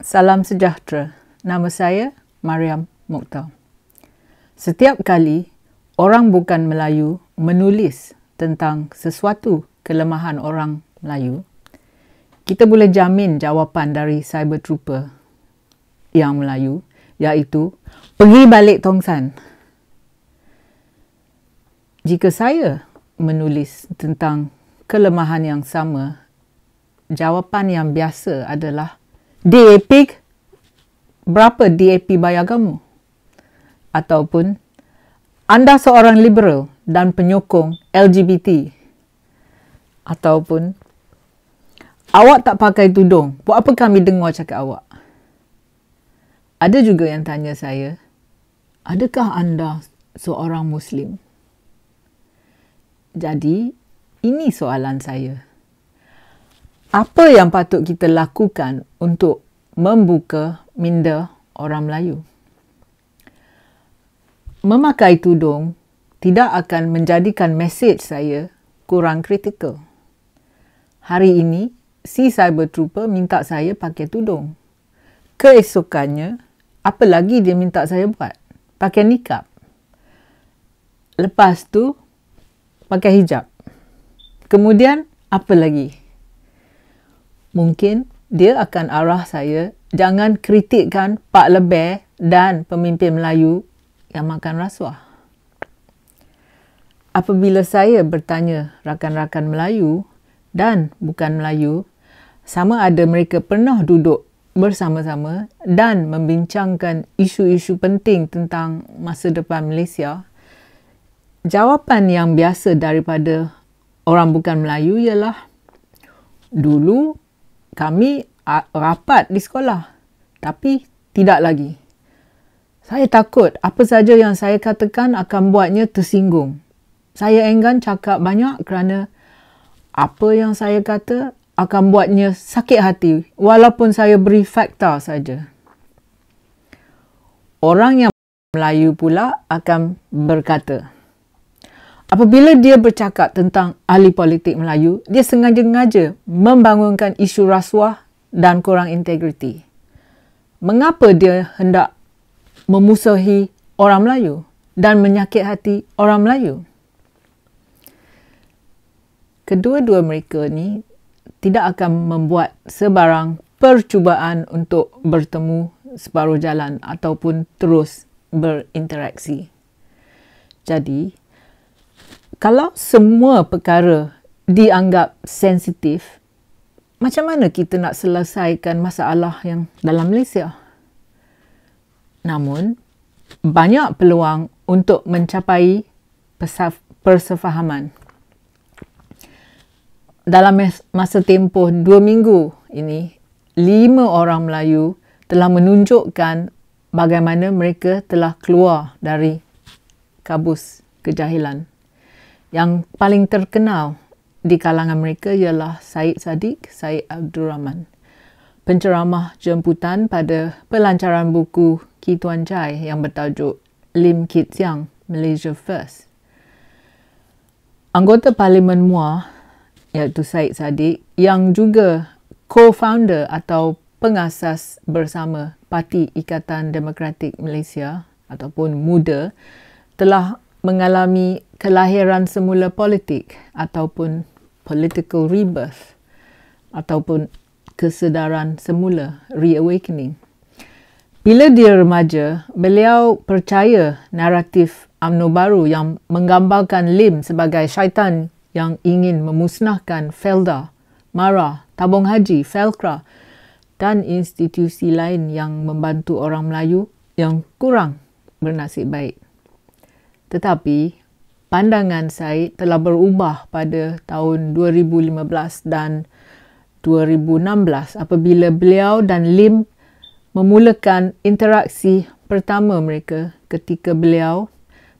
Salam sejahtera. Nama saya Mariam Mukhtar. Setiap kali orang bukan Melayu menulis tentang sesuatu kelemahan orang Melayu, kita boleh jamin jawapan dari cyber trooper yang Melayu iaitu pergi balik tongsan. Jika saya menulis tentang kelemahan yang sama, jawapan yang biasa adalah DAP, berapa DAP bayar kamu? Ataupun, anda seorang liberal dan penyokong LGBT. Ataupun, awak tak pakai tudung, buat apa kami dengar cakap awak? Ada juga yang tanya saya, adakah anda seorang Muslim? Jadi, ini soalan saya. Apa yang patut kita lakukan untuk membuka minda orang Melayu? Memakai tudung tidak akan menjadikan mesej saya kurang kritikal. Hari ini, si cyber trooper minta saya pakai tudung. Keesokannya, apa lagi dia minta saya buat? Pakai nikab. Lepas tu, pakai hijab. Kemudian apa lagi? Mungkin dia akan arah saya jangan kritikkan Pak Lebeh dan pemimpin Melayu yang makan rasuah. Apabila saya bertanya rakan-rakan Melayu dan bukan Melayu, sama ada mereka pernah duduk bersama-sama dan membincangkan isu-isu penting tentang masa depan Malaysia jawapan yang biasa daripada orang bukan Melayu ialah dulu kami rapat di sekolah tapi tidak lagi. Saya takut apa saja yang saya katakan akan buatnya tersinggung. Saya enggan cakap banyak kerana apa yang saya kata akan buatnya sakit hati walaupun saya beri fakta saja. Orang yang Melayu pula akan berkata, Apabila dia bercakap tentang ahli politik Melayu, dia sengaja-ngaja membangunkan isu rasuah dan kurang integriti. Mengapa dia hendak memusuhi orang Melayu dan menyakit hati orang Melayu? Kedua-dua mereka ni tidak akan membuat sebarang percubaan untuk bertemu separuh jalan ataupun terus berinteraksi. Jadi, kalau semua perkara dianggap sensitif, macam mana kita nak selesaikan masalah yang dalam Malaysia? Namun, banyak peluang untuk mencapai persefahaman. Dalam masa tempoh dua minggu ini, lima orang Melayu telah menunjukkan bagaimana mereka telah keluar dari kabus kejahilan yang paling terkenal di kalangan mereka ialah Said Sadiq Said Abdul Rahman. Penceramah jemputan pada pelancaran buku Ki Tuan Chai yang bertajuk Lim Kit Siang, Malaysia First. Anggota Parlimen MUA iaitu Said Sadiq yang juga co-founder atau pengasas bersama Parti Ikatan Demokratik Malaysia ataupun MUDA e, telah mengalami kelahiran semula politik ataupun political rebirth ataupun kesedaran semula reawakening. Bila dia remaja, beliau percaya naratif UMNO baru yang menggambarkan Lim sebagai syaitan yang ingin memusnahkan Felda, Mara, Tabung Haji, Felkra dan institusi lain yang membantu orang Melayu yang kurang bernasib baik. Tetapi pandangan saya telah berubah pada tahun 2015 dan 2016 apabila beliau dan Lim memulakan interaksi pertama mereka ketika beliau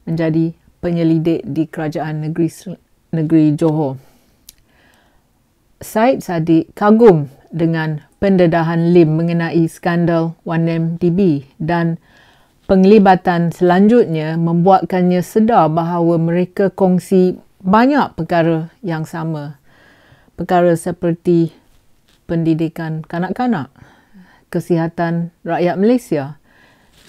menjadi penyelidik di Kerajaan Negeri Negeri Johor. Said Sadiq kagum dengan pendedahan Lim mengenai skandal 1MDB dan Penglibatan selanjutnya membuatkannya sedar bahawa mereka kongsi banyak perkara yang sama. Perkara seperti pendidikan kanak-kanak, kesihatan rakyat Malaysia,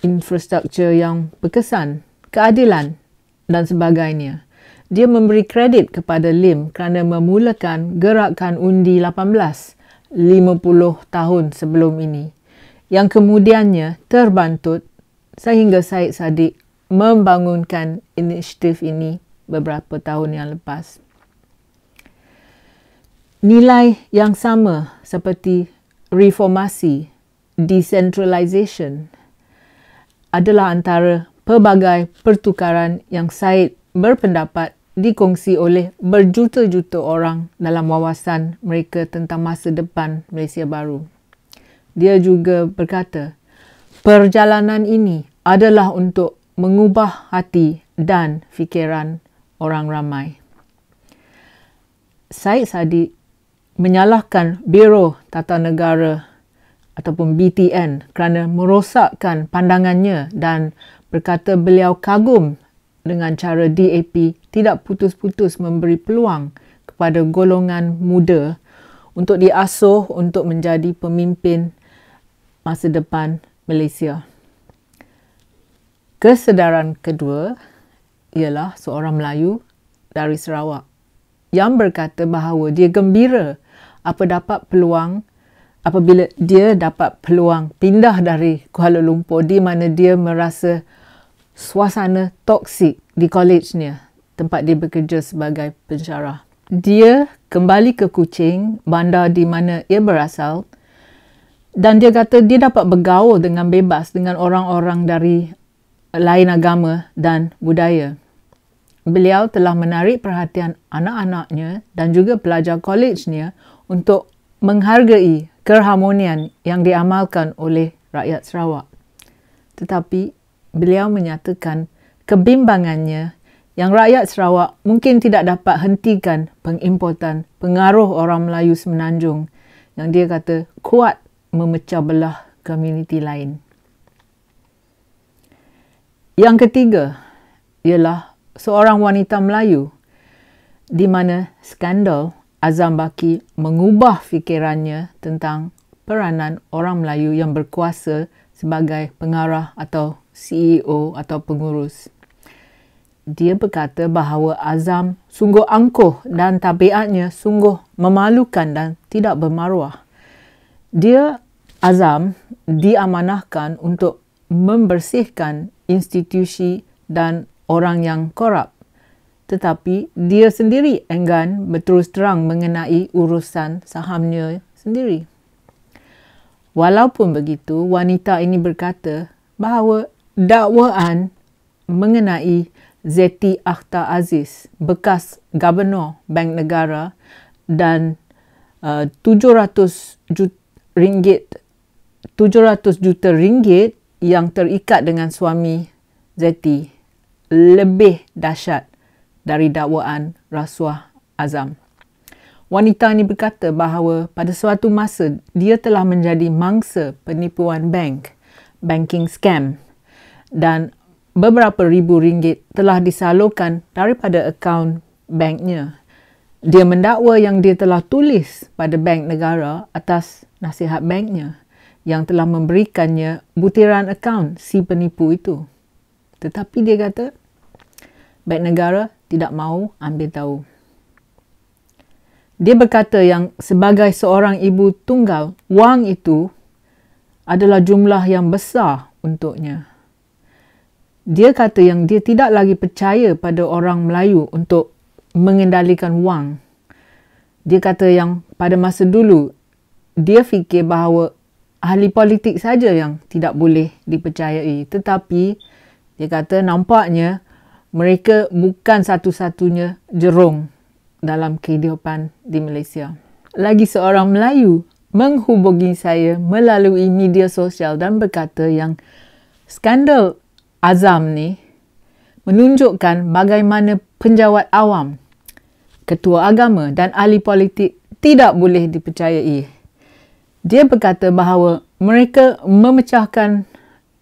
infrastruktur yang berkesan, keadilan dan sebagainya. Dia memberi kredit kepada Lim kerana memulakan gerakan undi 18 50 tahun sebelum ini yang kemudiannya terbantut sehingga Said Sadiq membangunkan inisiatif ini beberapa tahun yang lepas. Nilai yang sama seperti reformasi, decentralization adalah antara pelbagai pertukaran yang Said berpendapat dikongsi oleh berjuta-juta orang dalam wawasan mereka tentang masa depan Malaysia baru. Dia juga berkata, Perjalanan ini adalah untuk mengubah hati dan fikiran orang ramai. Said Sadi menyalahkan Biro Tata Negara ataupun BTN kerana merosakkan pandangannya dan berkata beliau kagum dengan cara DAP tidak putus-putus memberi peluang kepada golongan muda untuk diasuh untuk menjadi pemimpin masa depan Malaysia. Kesedaran kedua ialah seorang Melayu dari Sarawak yang berkata bahawa dia gembira apa dapat peluang apabila dia dapat peluang pindah dari Kuala Lumpur di mana dia merasa suasana toksik di kolejnya tempat dia bekerja sebagai pensyarah. Dia kembali ke Kuching, bandar di mana ia berasal dan dia kata dia dapat bergaul dengan bebas dengan orang-orang dari lain agama dan budaya. Beliau telah menarik perhatian anak-anaknya dan juga pelajar kolejnya untuk menghargai keharmonian yang diamalkan oleh rakyat Sarawak. Tetapi beliau menyatakan kebimbangannya yang rakyat Sarawak mungkin tidak dapat hentikan pengimportan pengaruh orang Melayu semenanjung yang dia kata kuat memecah belah komuniti lain. Yang ketiga ialah seorang wanita Melayu di mana skandal Azam Baki mengubah fikirannya tentang peranan orang Melayu yang berkuasa sebagai pengarah atau CEO atau pengurus. Dia berkata bahawa Azam sungguh angkuh dan tabiatnya sungguh memalukan dan tidak bermaruah dia azam diamanahkan untuk membersihkan institusi dan orang yang korup tetapi dia sendiri enggan berterus terang mengenai urusan sahamnya sendiri. Walaupun begitu, wanita ini berkata bahawa dakwaan mengenai Zeti Akhta Aziz, bekas gubernur Bank Negara dan eh, uh, 700 juta ringgit 700 juta ringgit yang terikat dengan suami Zeti lebih dahsyat dari dakwaan rasuah Azam. Wanita ini berkata bahawa pada suatu masa dia telah menjadi mangsa penipuan bank, banking scam dan beberapa ribu ringgit telah disalurkan daripada akaun banknya. Dia mendakwa yang dia telah tulis pada bank negara atas nasihat banknya yang telah memberikannya butiran akaun si penipu itu. Tetapi dia kata, bank negara tidak mahu ambil tahu. Dia berkata yang sebagai seorang ibu tunggal, wang itu adalah jumlah yang besar untuknya. Dia kata yang dia tidak lagi percaya pada orang Melayu untuk mengendalikan wang. Dia kata yang pada masa dulu dia fikir bahawa ahli politik saja yang tidak boleh dipercayai tetapi dia kata nampaknya mereka bukan satu-satunya jerung dalam kehidupan di Malaysia. Lagi seorang Melayu menghubungi saya melalui media sosial dan berkata yang skandal Azam ni menunjukkan bagaimana penjawat awam, ketua agama dan ahli politik tidak boleh dipercayai. Dia berkata bahawa mereka memecahkan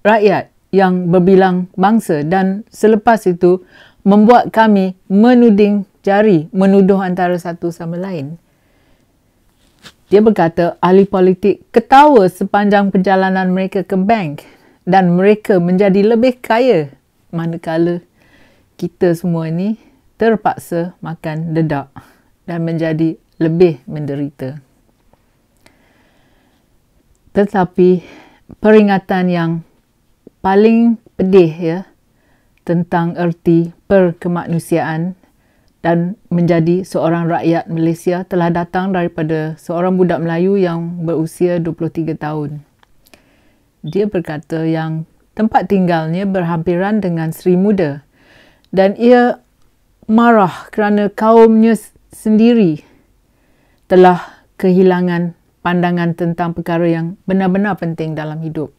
rakyat yang berbilang bangsa dan selepas itu membuat kami menuding jari menuduh antara satu sama lain. Dia berkata ahli politik ketawa sepanjang perjalanan mereka ke bank dan mereka menjadi lebih kaya manakala kita semua ini terpaksa makan dedak dan menjadi lebih menderita tetapi peringatan yang paling pedih ya tentang erti perkemanusiaan dan menjadi seorang rakyat Malaysia telah datang daripada seorang budak Melayu yang berusia 23 tahun. Dia berkata yang tempat tinggalnya berhampiran dengan Sri Muda dan ia marah kerana kaumnya sendiri telah kehilangan pandangan tentang perkara yang benar-benar penting dalam hidup.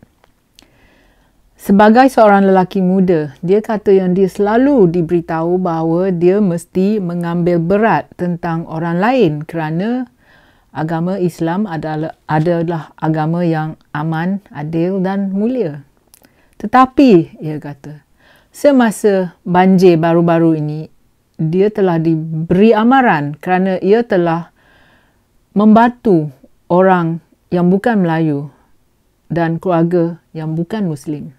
Sebagai seorang lelaki muda, dia kata yang dia selalu diberitahu bahawa dia mesti mengambil berat tentang orang lain kerana agama Islam adalah adalah agama yang aman, adil dan mulia. Tetapi, dia kata, semasa banjir baru-baru ini, dia telah diberi amaran kerana ia telah membantu orang yang bukan Melayu dan keluarga yang bukan Muslim.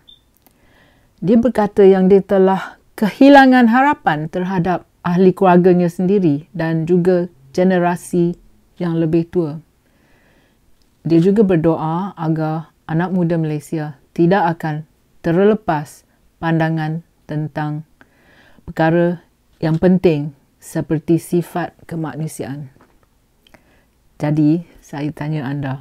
Dia berkata yang dia telah kehilangan harapan terhadap ahli keluarganya sendiri dan juga generasi yang lebih tua. Dia juga berdoa agar anak muda Malaysia tidak akan terlepas pandangan tentang perkara yang penting seperti sifat kemanusiaan. Jadi, saya tanya anda.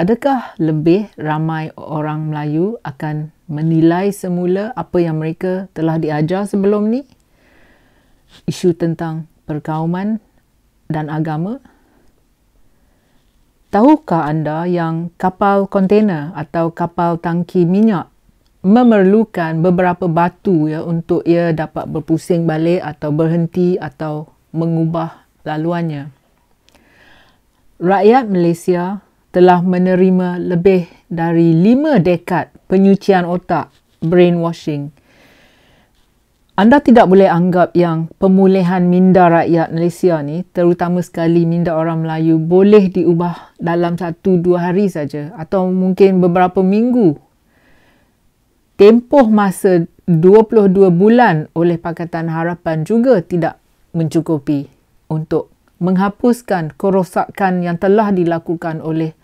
Adakah lebih ramai orang Melayu akan menilai semula apa yang mereka telah diajar sebelum ni? Isu tentang perkauman dan agama? Tahukah anda yang kapal kontena atau kapal tangki minyak memerlukan beberapa batu ya untuk ia dapat berpusing balik atau berhenti atau mengubah laluannya? rakyat Malaysia telah menerima lebih dari lima dekad penyucian otak, brainwashing. Anda tidak boleh anggap yang pemulihan minda rakyat Malaysia ni, terutama sekali minda orang Melayu, boleh diubah dalam satu dua hari saja atau mungkin beberapa minggu. Tempoh masa 22 bulan oleh Pakatan Harapan juga tidak mencukupi untuk menghapuskan kerosakan yang telah dilakukan oleh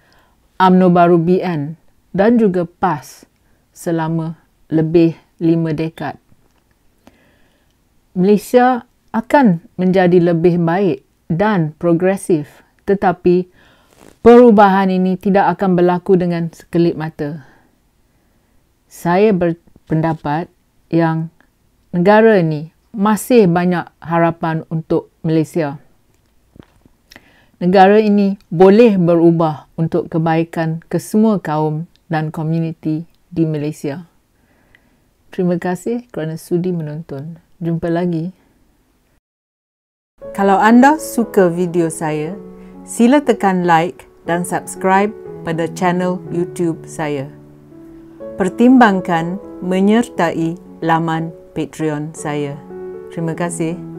UMNO baru BN dan juga PAS selama lebih lima dekad. Malaysia akan menjadi lebih baik dan progresif tetapi perubahan ini tidak akan berlaku dengan sekelip mata. Saya berpendapat yang negara ini masih banyak harapan untuk Malaysia negara ini boleh berubah untuk kebaikan kesemua kaum dan komuniti di Malaysia. Terima kasih kerana sudi menonton. Jumpa lagi. Kalau anda suka video saya, sila tekan like dan subscribe pada channel YouTube saya. Pertimbangkan menyertai laman Patreon saya. Terima kasih.